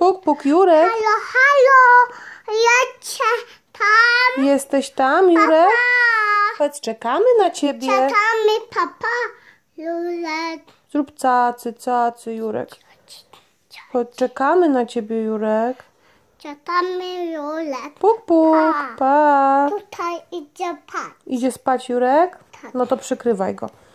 Puk, puk, Jurek. Halo, halo, ja cię tam. Jesteś tam, Jurek? Papa. Chodź, czekamy na ciebie. Czekamy, papa, Jurek. Zrób cacy, cacy, Jurek. Chodź, czekamy na ciebie, Jurek. Czekamy, Jurek. Puk, puk, pa. pa. Tutaj idzie spać. Idzie spać, Jurek? Tak. No to przykrywaj go.